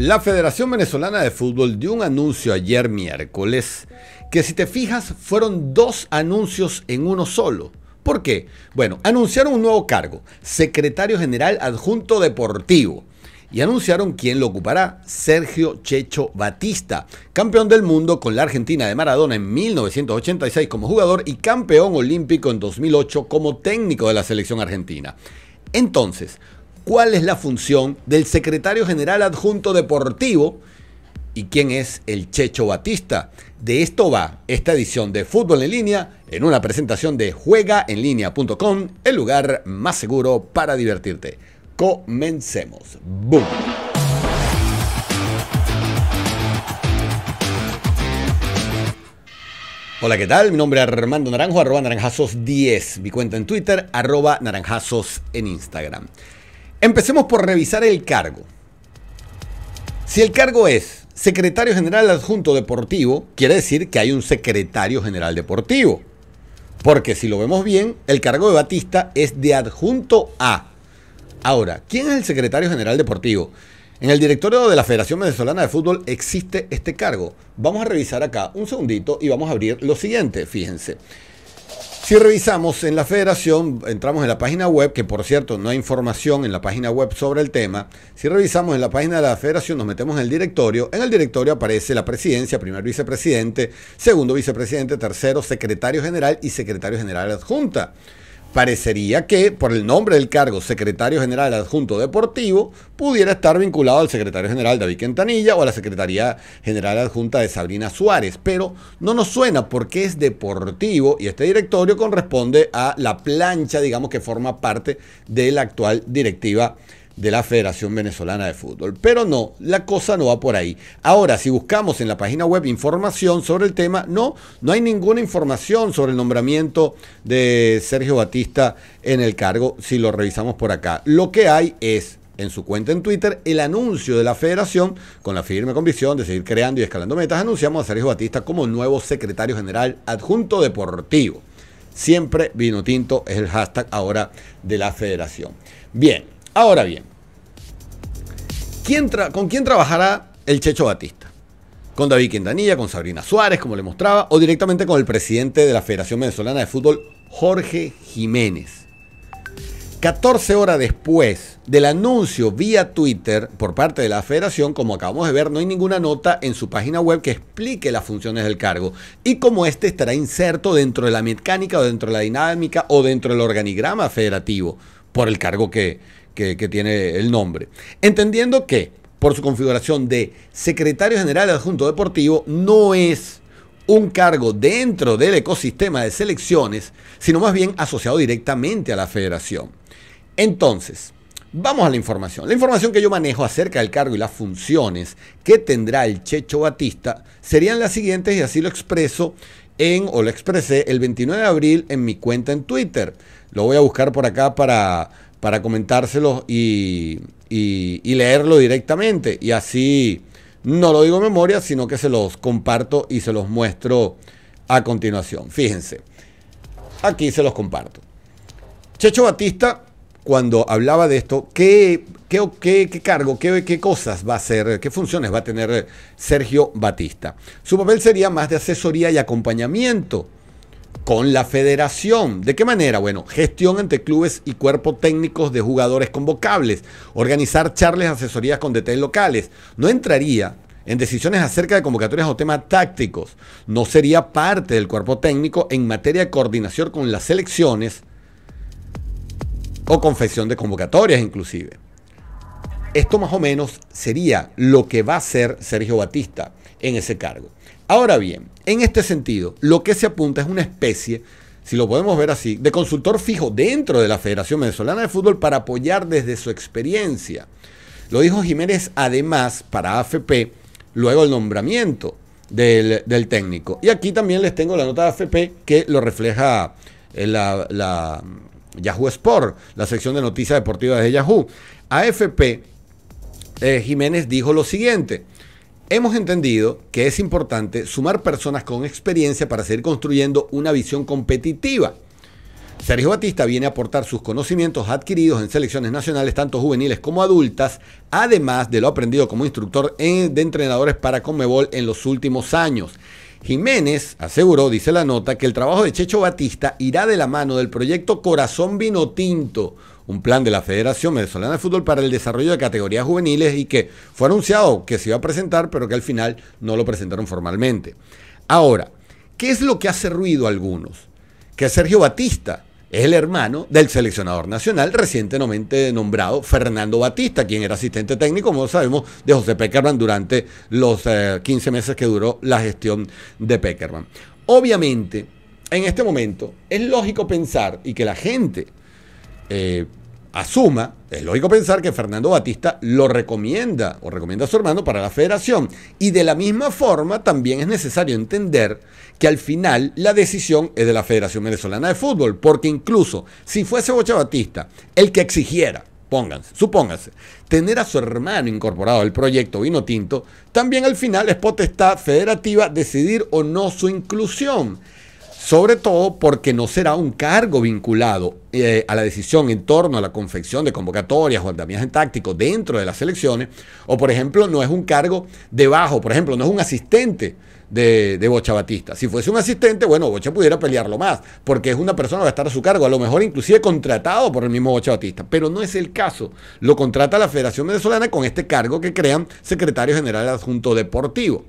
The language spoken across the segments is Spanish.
La Federación Venezolana de Fútbol dio un anuncio ayer miércoles que si te fijas fueron dos anuncios en uno solo. ¿Por qué? Bueno, anunciaron un nuevo cargo, secretario general adjunto deportivo. Y anunciaron quién lo ocupará, Sergio Checho Batista, campeón del mundo con la Argentina de Maradona en 1986 como jugador y campeón olímpico en 2008 como técnico de la selección argentina. Entonces, cuál es la función del secretario general adjunto deportivo y quién es el Checho Batista. De esto va esta edición de Fútbol en línea en una presentación de JuegaEnLínea.com el lugar más seguro para divertirte. Comencemos. ¡Boom! Hola, ¿qué tal? Mi nombre es Armando Naranjo, arroba naranjazos10, mi cuenta en Twitter, arroba naranjazos en Instagram. Empecemos por revisar el cargo. Si el cargo es secretario general adjunto deportivo, quiere decir que hay un secretario general deportivo. Porque si lo vemos bien, el cargo de Batista es de adjunto a. Ahora, ¿quién es el secretario general deportivo? En el directorio de la Federación Venezolana de Fútbol existe este cargo. Vamos a revisar acá un segundito y vamos a abrir lo siguiente, fíjense. Si revisamos en la federación, entramos en la página web, que por cierto no hay información en la página web sobre el tema, si revisamos en la página de la federación, nos metemos en el directorio, en el directorio aparece la presidencia, primer vicepresidente, segundo vicepresidente, tercero secretario general y secretario general adjunta. Parecería que por el nombre del cargo secretario general adjunto deportivo pudiera estar vinculado al secretario general David Quintanilla o a la secretaría general adjunta de Sabrina Suárez, pero no nos suena porque es deportivo y este directorio corresponde a la plancha, digamos, que forma parte de la actual directiva de la Federación Venezolana de Fútbol. Pero no, la cosa no va por ahí. Ahora, si buscamos en la página web información sobre el tema, no, no hay ninguna información sobre el nombramiento de Sergio Batista en el cargo, si lo revisamos por acá. Lo que hay es en su cuenta en Twitter el anuncio de la federación con la firme convicción de seguir creando y escalando metas. Anunciamos a Sergio Batista como nuevo secretario general adjunto deportivo. Siempre vino tinto es el hashtag ahora de la federación. Bien, ahora bien, ¿Con quién trabajará el Checho Batista? ¿Con David Quintanilla, con Sabrina Suárez, como le mostraba, o directamente con el presidente de la Federación Venezolana de Fútbol, Jorge Jiménez? 14 horas después del anuncio vía Twitter por parte de la federación, como acabamos de ver, no hay ninguna nota en su página web que explique las funciones del cargo y cómo este estará inserto dentro de la mecánica o dentro de la dinámica o dentro del organigrama federativo por el cargo que, que, tiene el nombre. Entendiendo que, por su configuración de secretario general adjunto deportivo, no es un cargo dentro del ecosistema de selecciones, sino más bien asociado directamente a la federación. Entonces, vamos a la información. La información que yo manejo acerca del cargo y las funciones que tendrá el Checho Batista serían las siguientes y así lo expreso en o lo expresé el 29 de abril en mi cuenta en Twitter. Lo voy a buscar por acá para para comentárselos y, leerlo directamente. Y así no lo digo en memoria, sino que se los comparto y se los muestro a continuación. Fíjense, aquí se los comparto. Checho Batista, cuando hablaba de esto, ¿qué, qué, cargo, qué, qué cosas va a hacer, qué funciones va a tener Sergio Batista? Su papel sería más de asesoría y acompañamiento con la federación. ¿De qué manera? Bueno, gestión entre clubes y cuerpo técnicos de jugadores convocables, organizar charlas, asesorías con DT locales. No entraría en decisiones acerca de convocatorias o temas tácticos. No sería parte del cuerpo técnico en materia de coordinación con las selecciones o confección de convocatorias inclusive. Esto más o menos sería lo que va a hacer Sergio Batista en ese cargo. Ahora bien, en este sentido, lo que se apunta es una especie, si lo podemos ver así, de consultor fijo dentro de la Federación Venezolana de Fútbol para apoyar desde su experiencia. Lo dijo Jiménez además para AFP luego el nombramiento del, técnico. Y aquí también les tengo la nota de AFP que lo refleja eh, la, mm, Yahoo Sport, la sección de noticias deportivas de Yahoo. AFP eh, Jiménez dijo lo siguiente. Hemos entendido que es importante sumar personas con experiencia para seguir construyendo una visión competitiva. Sergio Batista viene a aportar sus conocimientos adquiridos en selecciones nacionales, tanto juveniles como adultas, además de lo aprendido como instructor de entrenadores para Comebol en los últimos años. Jiménez aseguró, dice la nota, que el trabajo de Checho Batista irá de la mano del proyecto Corazón Vino Tinto, un plan de la Federación Venezolana de Fútbol para el desarrollo de categorías juveniles y que fue anunciado que se iba a presentar, pero que al final no lo presentaron formalmente. Ahora, ¿qué es lo que hace ruido a algunos? Que Sergio Batista es el hermano del seleccionador nacional recientemente nombrado Fernando Batista, quien era asistente técnico, como sabemos, de José Peckerman durante los 15 eh, meses que duró la gestión de Peckerman. Obviamente, en este momento es lógico pensar y que la gente eh, asuma, es lógico pensar que Fernando Batista lo recomienda o recomienda a su hermano para la federación. Y de la misma forma también es necesario entender que al final la decisión es de la Federación Venezolana de Fútbol, porque incluso si fuese Bocha Batista el que exigiera, pónganse, supóngase tener a su hermano incorporado al proyecto Vino Tinto, también al final es potestad federativa decidir o no su inclusión sobre todo porque no será un cargo vinculado eh, a la decisión en torno a la confección de convocatorias o en táctico dentro de las elecciones, o por ejemplo no es un cargo debajo, por ejemplo no es un asistente de, de, Bocha Batista. Si fuese un asistente, bueno, Bocha pudiera pelearlo más, porque es una persona que va a estar a su cargo, a lo mejor inclusive contratado por el mismo Bocha Batista, pero no es el caso. Lo contrata la Federación Venezolana con este cargo que crean secretario general adjunto deportivo.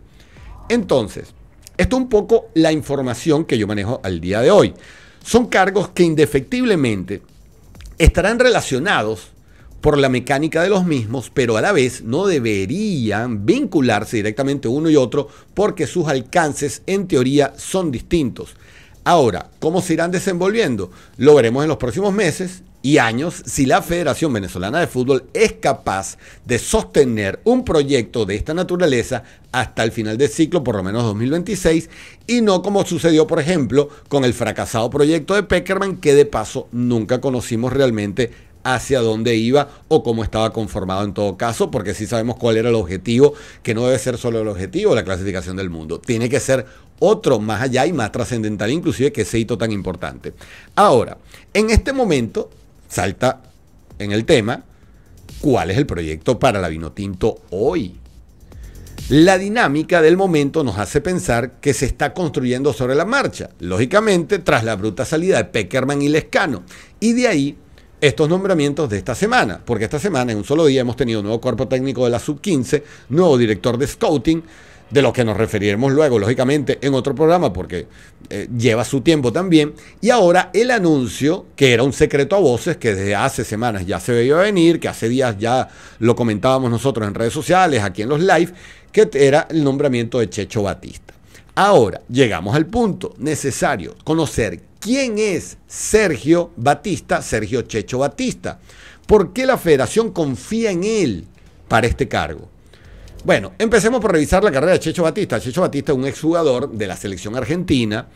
Entonces, esto es un poco la información que yo manejo al día de hoy. Son cargos que indefectiblemente estarán relacionados por la mecánica de los mismos, pero a la vez no deberían vincularse directamente uno y otro porque sus alcances en teoría son distintos. Ahora, ¿cómo se irán desenvolviendo? Lo veremos en los próximos meses y años si la Federación Venezolana de Fútbol es capaz de sostener un proyecto de esta naturaleza hasta el final del ciclo, por lo menos 2026, y no como sucedió, por ejemplo, con el fracasado proyecto de Peckerman, que de paso nunca conocimos realmente hacia dónde iba o cómo estaba conformado en todo caso, porque sí sabemos cuál era el objetivo, que no debe ser solo el objetivo, de la clasificación del mundo, tiene que ser otro más allá y más trascendental inclusive que ese hito tan importante. Ahora, en este momento salta en el tema cuál es el proyecto para la Vinotinto hoy. La dinámica del momento nos hace pensar que se está construyendo sobre la marcha, lógicamente tras la bruta salida de Peckerman y Lescano. Y de ahí estos nombramientos de esta semana, porque esta semana en un solo día hemos tenido nuevo cuerpo técnico de la sub-15, nuevo director de scouting, de los que nos referiremos luego, lógicamente, en otro programa, porque eh, lleva su tiempo también. Y ahora el anuncio, que era un secreto a voces, que desde hace semanas ya se veía venir, que hace días ya lo comentábamos nosotros en redes sociales, aquí en los live, que era el nombramiento de Checho Batista. Ahora llegamos al punto necesario, conocer quién es Sergio Batista, Sergio Checho Batista. ¿Por qué la federación confía en él para este cargo? Bueno, empecemos por revisar la carrera de Checho Batista. Checho Batista, es un exjugador de la selección argentina,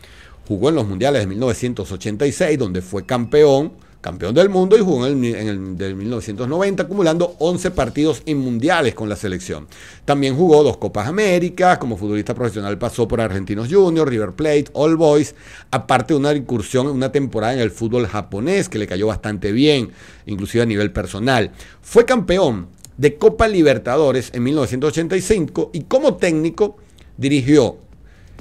jugó en los mundiales de 1986, donde fue campeón, campeón del mundo, y jugó en el, de 1990, acumulando 11 partidos en mundiales con la selección. También jugó dos Copas Américas, como futbolista profesional pasó por Argentinos Juniors, River Plate, All Boys, aparte de una incursión en una temporada en el fútbol japonés que le cayó bastante bien, inclusive a nivel personal. Fue campeón de Copa Libertadores en 1985 y como técnico dirigió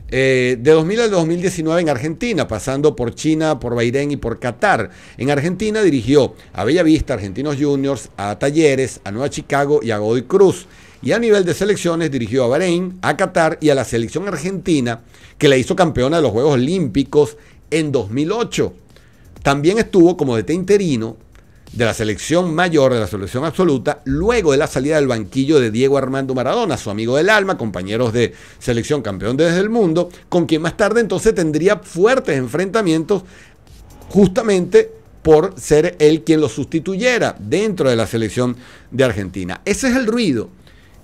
eh, de 2000 al 2019 en Argentina, pasando por China, por Bahrein y por Qatar. En Argentina dirigió a Bellavista, Argentinos Juniors, a Talleres, a Nueva Chicago y a Godoy Cruz. Y a nivel de selecciones dirigió a Bahrein, a Qatar y a la selección argentina, que la hizo campeona de los Juegos Olímpicos en 2008. También estuvo como DT interino de la selección mayor, de la selección absoluta, luego de la salida del banquillo de Diego Armando Maradona, su amigo del alma, compañeros de selección campeón desde el mundo, con quien más tarde entonces tendría fuertes enfrentamientos justamente por ser él quien lo sustituyera dentro de la selección de Argentina. Ese es el ruido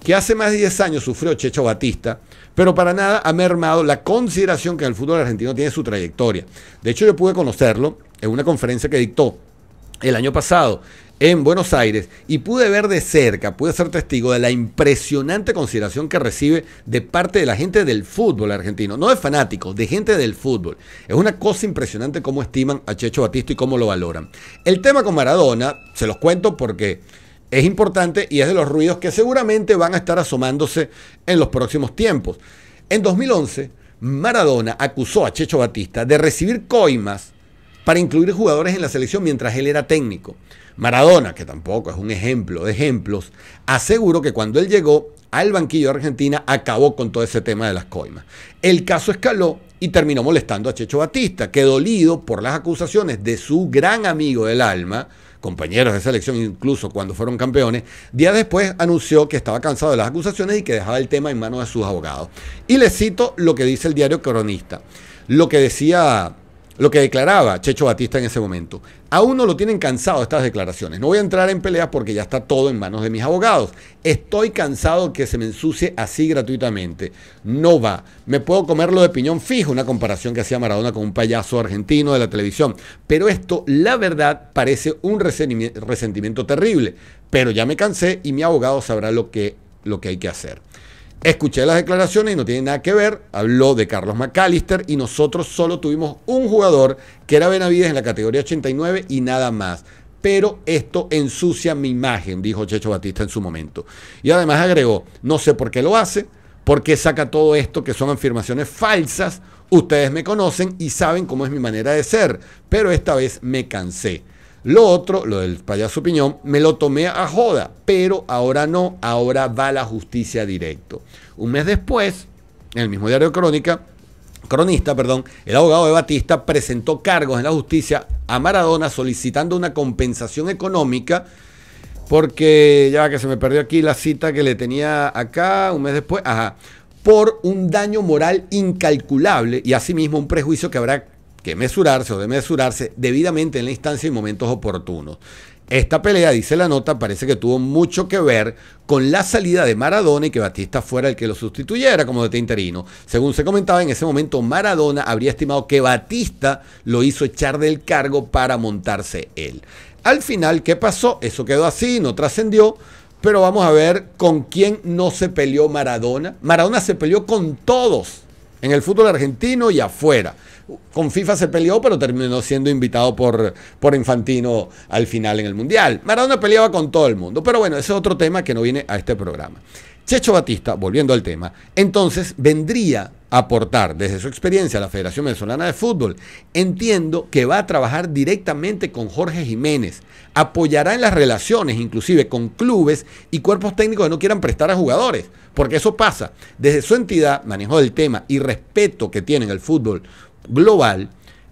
que hace más de 10 años sufrió Checho Batista, pero para nada ha mermado la consideración que el fútbol argentino tiene su trayectoria. De hecho, yo pude conocerlo en una conferencia que dictó el año pasado en Buenos Aires y pude ver de cerca, pude ser testigo de la impresionante consideración que recibe de parte de la gente del fútbol argentino, no de fanáticos, de gente del fútbol. Es una cosa impresionante cómo estiman a Checho Batista y cómo lo valoran. El tema con Maradona, se los cuento porque es importante y es de los ruidos que seguramente van a estar asomándose en los próximos tiempos. En 2011, Maradona acusó a Checho Batista de recibir coimas para incluir jugadores en la selección mientras él era técnico. Maradona, que tampoco es un ejemplo de ejemplos, aseguró que cuando él llegó al banquillo de Argentina acabó con todo ese tema de las coimas. El caso escaló y terminó molestando a Checho Batista, que dolido por las acusaciones de su gran amigo del alma, compañeros de selección incluso cuando fueron campeones, días después anunció que estaba cansado de las acusaciones y que dejaba el tema en manos de sus abogados. Y les cito lo que dice el diario Cronista, lo que decía lo que declaraba Checho Batista en ese momento. Aún no lo tienen cansado estas declaraciones. No voy a entrar en peleas porque ya está todo en manos de mis abogados. Estoy cansado que se me ensucie así gratuitamente. No va. Me puedo comerlo de piñón fijo, una comparación que hacía Maradona con un payaso argentino de la televisión. Pero esto, la verdad, parece un resentimiento terrible. Pero ya me cansé y mi abogado sabrá lo que, lo que hay que hacer. Escuché las declaraciones y no tiene nada que ver. Habló de Carlos McAllister y nosotros solo tuvimos un jugador que era Benavides en la categoría 89 y nada más. Pero esto ensucia mi imagen, dijo Checho Batista en su momento. Y además agregó, no sé por qué lo hace, por qué saca todo esto que son afirmaciones falsas. Ustedes me conocen y saben cómo es mi manera de ser, pero esta vez me cansé. Lo otro, lo del payaso Piñón, me lo tomé a joda, pero ahora no, ahora va la justicia directo. Un mes después, en el mismo diario Crónica, cronista, perdón, el abogado de Batista presentó cargos en la justicia a Maradona solicitando una compensación económica porque ya que se me perdió aquí la cita que le tenía acá un mes después, ajá, por un daño moral incalculable y asimismo un prejuicio que habrá que mesurarse o de mesurarse debidamente en la instancia y momentos oportunos. Esta pelea, dice la nota, parece que tuvo mucho que ver con la salida de Maradona y que Batista fuera el que lo sustituyera como de interino. Según se comentaba, en ese momento Maradona habría estimado que Batista lo hizo echar del cargo para montarse él. Al final, ¿qué pasó? Eso quedó así, no trascendió, pero vamos a ver con quién no se peleó Maradona. Maradona se peleó con todos en el fútbol argentino y afuera. Con FIFA se peleó, pero terminó siendo invitado por, por Infantino al final en el Mundial. Maradona peleaba con todo el mundo, pero bueno, ese es otro tema que no viene a este programa. Checho Batista, volviendo al tema, entonces vendría a aportar desde su experiencia a la Federación Venezolana de Fútbol. Entiendo que va a trabajar directamente con Jorge Jiménez, apoyará en las relaciones inclusive con clubes y cuerpos técnicos que no quieran prestar a jugadores, porque eso pasa. Desde su entidad, manejo del tema y respeto que tiene en el fútbol global,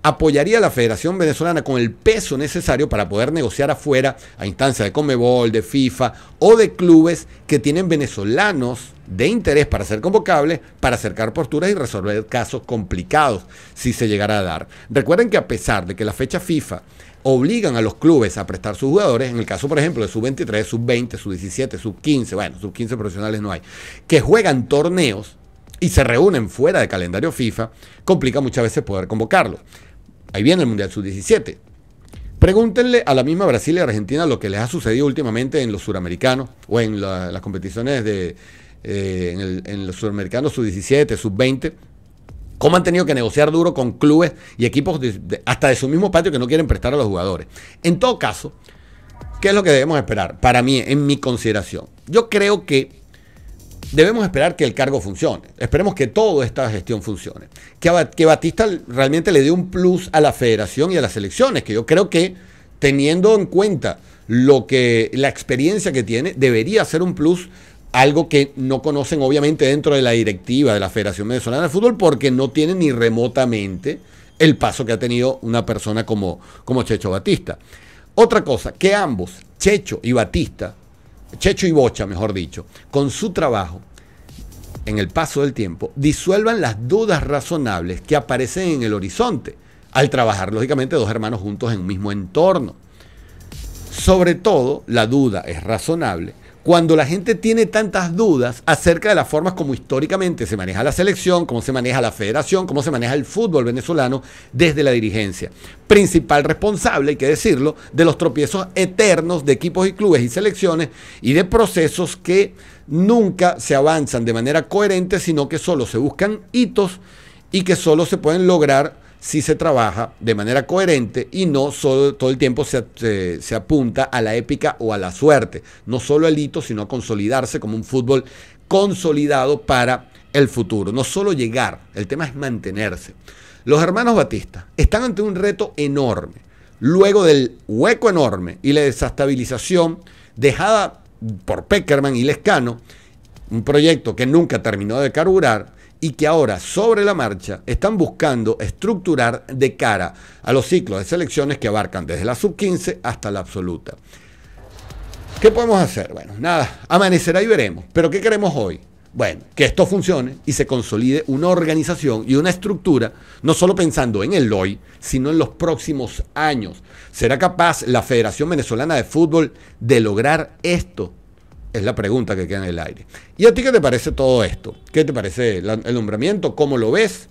apoyaría a la Federación Venezolana con el peso necesario para poder negociar afuera a instancia de Comebol, de FIFA o de clubes que tienen venezolanos de interés para ser convocables, para acercar posturas y resolver casos complicados si se llegara a dar. Recuerden que a pesar de que la fecha FIFA obligan a los clubes a prestar sus jugadores, en el caso por ejemplo de sub-23, sub-20, sub-17, sub-15, bueno, sub-15 profesionales no hay, que juegan torneos y se reúnen fuera de calendario FIFA, complica muchas veces poder convocarlos. Ahí viene el Mundial Sub-17. Pregúntenle a la misma Brasil y Argentina lo que les ha sucedido últimamente en los suramericanos o en las competiciones de, eh, en, los suramericanos sub-17, sub-20. Cómo han tenido que negociar duro con clubes y equipos hasta de su mismo patio que no quieren prestar a los jugadores. En todo caso, ¿qué es lo que debemos esperar? Para mí, en mi consideración, yo creo que debemos esperar que el cargo funcione. Esperemos que toda esta gestión funcione. Que, que Batista realmente le dé un plus a la federación y a las elecciones, que yo creo que teniendo en cuenta lo que la experiencia que tiene debería ser un plus algo que no conocen obviamente dentro de la directiva de la Federación Venezolana de Fútbol porque no tienen ni remotamente el paso que ha tenido una persona como, como Checho Batista. Otra cosa, que ambos, Checho y Batista, Checho y Bocha, mejor dicho, con su trabajo, en el paso del tiempo, disuelvan las dudas razonables que aparecen en el horizonte al trabajar, lógicamente, dos hermanos juntos en un mismo entorno. Sobre todo, la duda es razonable cuando la gente tiene tantas dudas acerca de las formas como históricamente se maneja la selección, cómo se maneja la federación, cómo se maneja el fútbol venezolano desde la dirigencia. Principal responsable, hay que decirlo, de los tropiezos eternos de equipos y clubes y selecciones y de procesos que nunca se avanzan de manera coherente, sino que solo se buscan hitos y que solo se pueden lograr si se trabaja de manera coherente y no solo, todo el tiempo se, se, apunta a la épica o a la suerte, no solo al hito, sino a consolidarse como un fútbol consolidado para el futuro, no solo llegar, el tema es mantenerse. Los hermanos Batista están ante un reto enorme, luego del hueco enorme y la desestabilización dejada por Peckerman y Lescano, un proyecto que nunca terminó de carburar, y que ahora sobre la marcha están buscando estructurar de cara a los ciclos de selecciones que abarcan desde la sub-15 hasta la absoluta. ¿Qué podemos hacer? Bueno, nada, amanecerá y veremos. Pero ¿qué queremos hoy? Bueno, que esto funcione y se consolide una organización y una estructura, no solo pensando en el hoy, sino en los próximos años. ¿Será capaz la Federación Venezolana de Fútbol de lograr esto? Es la pregunta que queda en el aire. ¿Y a ti qué te parece todo esto? ¿Qué te parece el, nombramiento? ¿Cómo lo ves?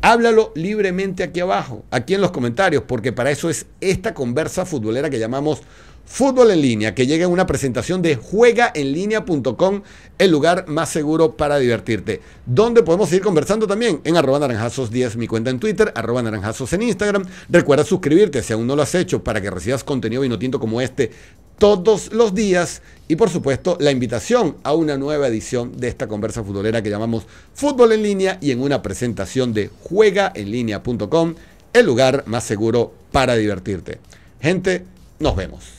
Háblalo libremente aquí abajo, aquí en los comentarios, porque para eso es esta conversa futbolera que llamamos Fútbol en línea, que llega en una presentación de juegaenlinea.com, el lugar más seguro para divertirte. Donde podemos seguir conversando también en arroba naranjazos10, mi cuenta en Twitter, arroba naranjazos en Instagram. Recuerda suscribirte si aún no lo has hecho para que recibas contenido vinotinto como este todos los días y por supuesto la invitación a una nueva edición de esta conversa futbolera que llamamos Fútbol en línea y en una presentación de JuegaEnLínea.com, el lugar más seguro para divertirte. Gente, nos vemos.